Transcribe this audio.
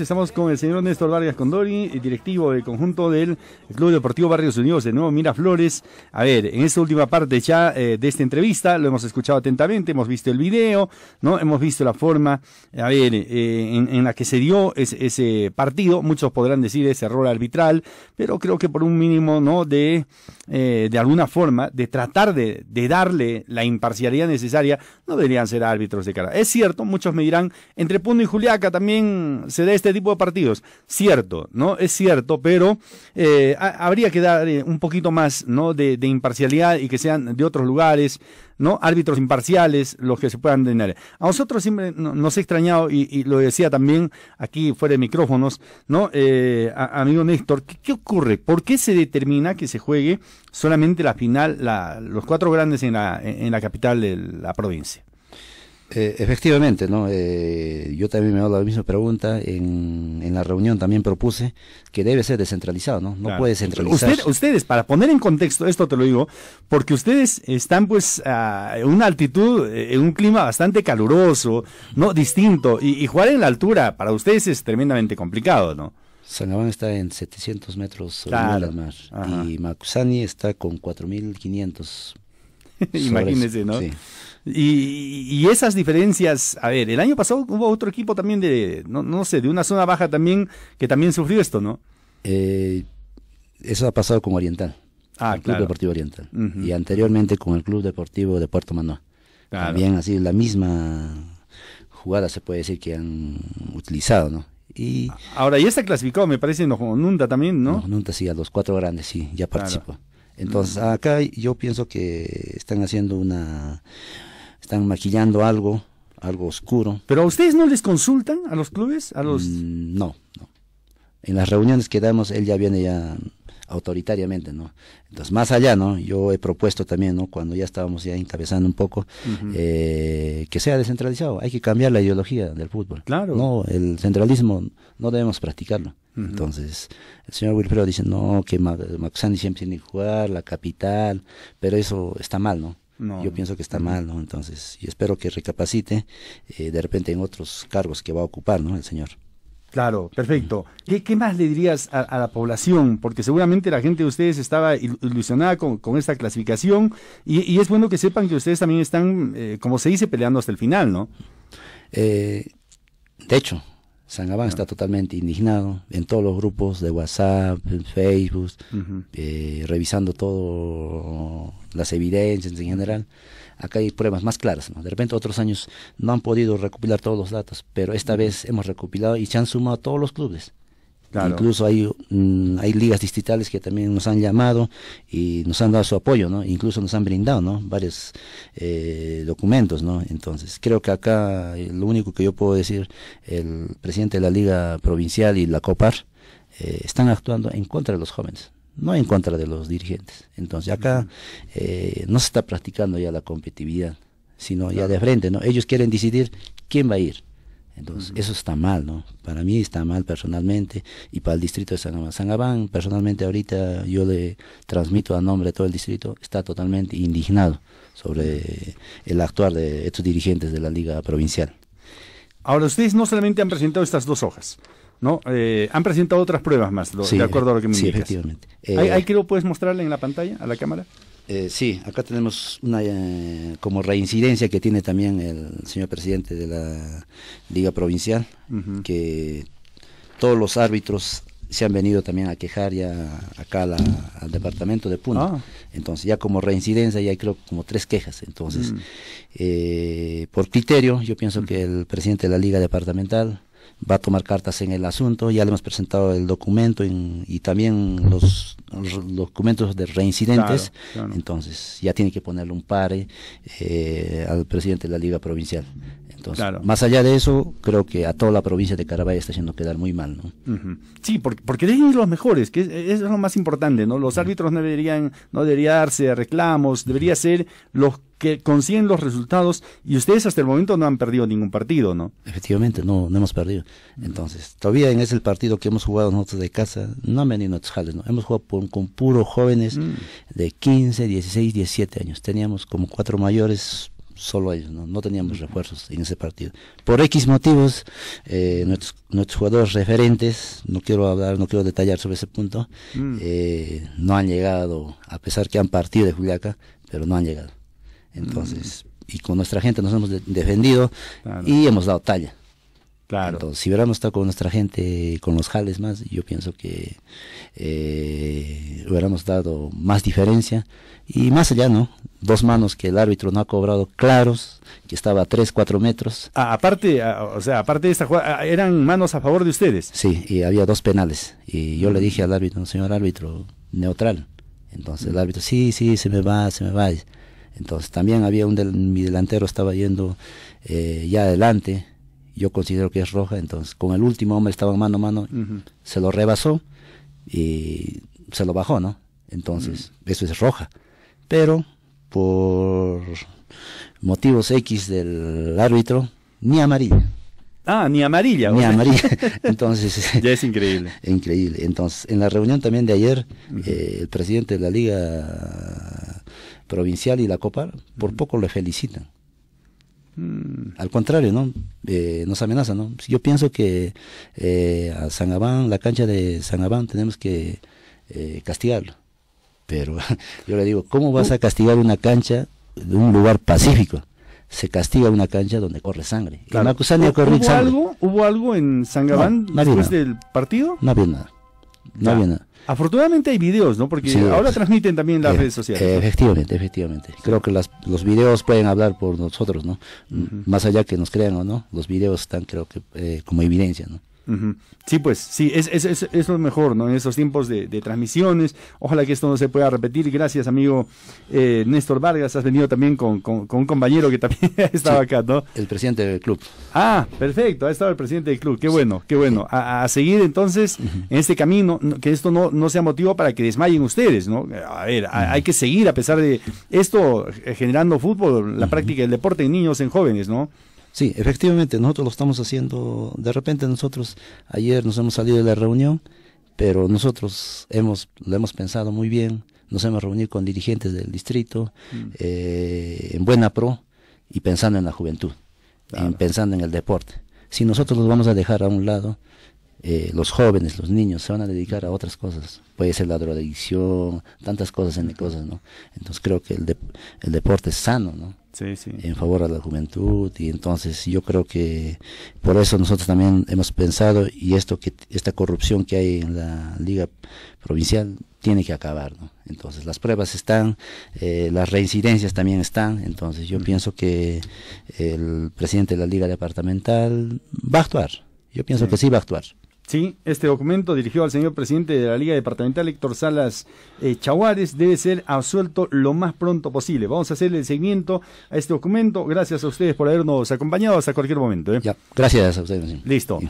Estamos con el señor Néstor Vargas Condori, directivo del conjunto del Club Deportivo Barrios Unidos de Nuevo Miraflores. A ver, en esta última parte ya eh, de esta entrevista lo hemos escuchado atentamente, hemos visto el video, ¿no? Hemos visto la forma, eh, a ver, eh, en, la que se dio ese, partido. Muchos podrán decir ese error arbitral, pero creo que por un mínimo, ¿no? De, alguna forma, de tratar de, de darle la imparcialidad necesaria, no deberían ser árbitros de cara. Es cierto, muchos me dirán, entre Puno y Juliaca también se da este este tipo de partidos. Cierto, ¿no? Es cierto, pero eh, habría que dar eh, un poquito más, ¿no? De, imparcialidad y que sean de otros lugares, ¿no? Árbitros imparciales, los que se puedan tener. A nosotros siempre nos ha extrañado, y, lo decía también aquí fuera de micrófonos, ¿no? Eh, amigo Néstor, ¿qué, ¿qué, ocurre? ¿Por qué se determina que se juegue solamente la final, la, los cuatro grandes en la, en la capital de la provincia? Eh, efectivamente, ¿no? Eh, yo también me hago la misma pregunta. En, en, la reunión también propuse que debe ser descentralizado, ¿no? No puede centralizar. ustedes, para poner en contexto, esto te lo digo, porque ustedes están pues a una altitud, eh, en un clima bastante caluroso, ¿no? Distinto. Y, jugar en la altura para ustedes es tremendamente complicado, ¿no? San Juan está en 700 metros sobre mar y Macusani está con 4500 metros imagínese, ¿no? Sí. Y, y, esas diferencias, a ver, el año pasado hubo otro equipo también de, no, no sé, de una zona baja también, que también sufrió esto, ¿no? Eh, eso ha pasado con Oriental, ah, el Club Deportivo Oriental, y anteriormente con el Club Deportivo de Puerto Manuel. También así, la misma jugada se puede decir que han utilizado, ¿no? Y Ahora, ya está clasificado, me parece, en Nunta también, ¿no? Nunta sí, a los cuatro grandes, sí, ya participó. Entonces, acá yo pienso que están haciendo una, están maquillando algo, algo oscuro. ¿Pero a ustedes no les consultan a los clubes? a los mm, No, no. En las reuniones que damos, él ya viene ya autoritariamente, ¿no? Entonces, más allá, ¿no? Yo he propuesto también, ¿no? Cuando ya estábamos ya encabezando un poco, eh, que sea descentralizado. Hay que cambiar la ideología del fútbol. Claro. No, el centralismo no debemos practicarlo. Entonces, el señor Wilfredo dice, no, que Maxani siempre tiene que jugar, la capital, pero eso está mal, ¿no? No, Yo pienso que está mal, ¿no? Entonces, y espero que recapacite eh, de repente en otros cargos que va a ocupar, ¿no? El señor. Claro, perfecto. ¿Qué, más le dirías a, la población? Porque seguramente la gente de ustedes estaba ilusionada con, esta clasificación y, es bueno que sepan que ustedes también están, eh, como se dice, peleando hasta el final, ¿no? Eh, de hecho, San Gabán está totalmente indignado en todos los grupos de WhatsApp, en Facebook, eh, revisando todo las evidencias en general, acá hay pruebas más claras. ¿no? De repente otros años no han podido recopilar todos los datos, pero esta vez hemos recopilado y se han sumado todos los clubes. Incluso mm, hay, ligas distritales que también nos han llamado y nos han dado su apoyo, ¿no? Incluso nos han brindado, Varios eh, documentos, ¿no? Entonces, creo que acá eh, lo único que yo puedo decir, el presidente de la Liga Provincial y la COPAR eh, están actuando en contra de los jóvenes no en contra de los dirigentes. Entonces acá eh, no se está practicando ya la competitividad, sino ya de frente, ¿no? Ellos quieren decidir quién va a ir. Entonces, eso está mal, ¿no? Para mí está mal personalmente y para el distrito de San Sangabán, personalmente ahorita yo le transmito a nombre de todo el distrito, está totalmente indignado sobre el actuar de estos dirigentes de la Liga Provincial. Ahora, ustedes no solamente han presentado estas dos hojas, ¿no? Eh, han presentado otras pruebas más, de acuerdo a lo que me sí, efectivamente. ¿Hay, eh, que puedes mostrarle en la pantalla, a la cámara? Eh, sí, acá tenemos una como reincidencia que tiene también el señor presidente de la Liga Provincial, que todos los árbitros se han venido también a quejar ya acá al departamento de Puno. Ah. Entonces ya como reincidencia ya hay creo como tres quejas. Entonces, mm. por criterio, yo pienso mm. que el presidente de la liga departamental va a tomar cartas en el asunto. Ya le hemos presentado el documento y también los, documentos de reincidentes. Entonces, ya tiene que ponerle un pare eh, al presidente de la Liga Provincial. Entonces, más allá de eso, creo que a toda la provincia de Carabaya está haciendo quedar muy mal. ¿no? Sí, porque, porque deben ir los mejores, que es, lo más importante. ¿no? Los árbitros no deberían no debería darse reclamos, debería ser los que consiguen los resultados y ustedes hasta el momento no han perdido ningún partido, ¿no? Efectivamente, no, no hemos perdido. Entonces, todavía en ese partido que hemos jugado nosotros de casa, no han venido jales ¿no? Hemos jugado con puros jóvenes mm. de 15, 16, 17 años. Teníamos como cuatro mayores solo ellos, ¿no? no teníamos mm. refuerzos en ese partido. Por X motivos, eh, nuestros, jugadores referentes, no quiero hablar, no quiero detallar sobre ese punto, mm. eh, no han llegado, a pesar que han partido de Juliaca, pero no han llegado. Entonces, y con nuestra gente nos hemos defendido y hemos dado talla. Claro. Entonces, si hubiéramos estado con nuestra gente, con los jales más, yo pienso que eh, hubiéramos dado más diferencia. Y más allá, ¿no? Dos manos que el árbitro no ha cobrado claros, que estaba a 3, 4 metros. aparte, o sea, aparte de esta jugada, ¿eran manos a favor de ustedes? Sí, y había dos penales. Y yo le dije al árbitro, señor árbitro, neutral. Entonces el mm. árbitro, sí, sí, se me va, se me va. Entonces también había un del, mi delantero estaba yendo eh, ya adelante, yo considero que es roja, entonces con el último hombre estaba mano a mano, se lo rebasó y se lo bajó, ¿no? Entonces eso es roja. Pero por motivos X del árbitro, ni amarilla. Ah, ni amarilla. Ni amarilla. Entonces. ya es increíble. increíble. Entonces, en la reunión también de ayer, eh, el presidente de la liga provincial y la copa por poco le felicitan. Mm. Al contrario, ¿no? Eh, nos amenazan, ¿no? Pues yo pienso que eh, a San la cancha de San tenemos que eh, castigarlo. Pero yo le digo, ¿cómo vas a castigar una cancha de un lugar pacífico? Se castiga una cancha donde corre sangre. ¿Hubo, Algo, ¿Hubo algo en San después del partido? No había nada. Afortunadamente hay videos, ¿no? Porque ahora transmiten también las eh, redes sociales. Efectivamente, efectivamente. Creo que las, los videos pueden hablar por nosotros, ¿no? Más allá que nos crean o no, los videos están, creo que, eh, como evidencia, ¿no? Sí, pues sí, es, es, es, es, mejor, ¿no? En estos tiempos de, transmisiones, ojalá que esto no se pueda repetir. Gracias, amigo eh, Néstor Vargas, has venido también con, un compañero que también estaba estado acá, ¿no? El presidente del club. Ah, perfecto, ha estado el presidente del club, qué bueno, qué bueno. A, seguir entonces en este camino, que esto no, no sea motivo para que desmayen ustedes, ¿no? A ver, hay que seguir a pesar de esto eh, generando fútbol, la práctica del deporte en niños, en jóvenes, ¿no? Sí, efectivamente, nosotros lo estamos haciendo. De repente nosotros ayer nos hemos salido de la reunión, pero nosotros hemos, lo hemos pensado muy bien. Nos hemos reunido con dirigentes del distrito, mm. eh, en Buena Pro, y pensando en la juventud, pensando en el deporte. Si nosotros los vamos a dejar a un lado, eh, los jóvenes, los niños se van a dedicar a otras cosas. Puede ser la drogadicción, tantas cosas en cosas, ¿no? Entonces creo que el, el deporte es sano, ¿no? en favor de la juventud y entonces yo creo que por eso nosotros también hemos pensado y esto que esta corrupción que hay en la liga provincial tiene que acabar, Entonces las pruebas están, eh, las reincidencias también están, entonces yo pienso que el presidente de la liga departamental va a actuar, yo pienso que sí va a actuar. Sí, este documento dirigido al señor presidente de la Liga Departamental, Héctor Salas eh, Chaguares, debe ser absuelto lo más pronto posible. Vamos a hacer el seguimiento a este documento. Gracias a ustedes por habernos acompañado hasta cualquier momento. ¿eh? gracias a ustedes. Listo.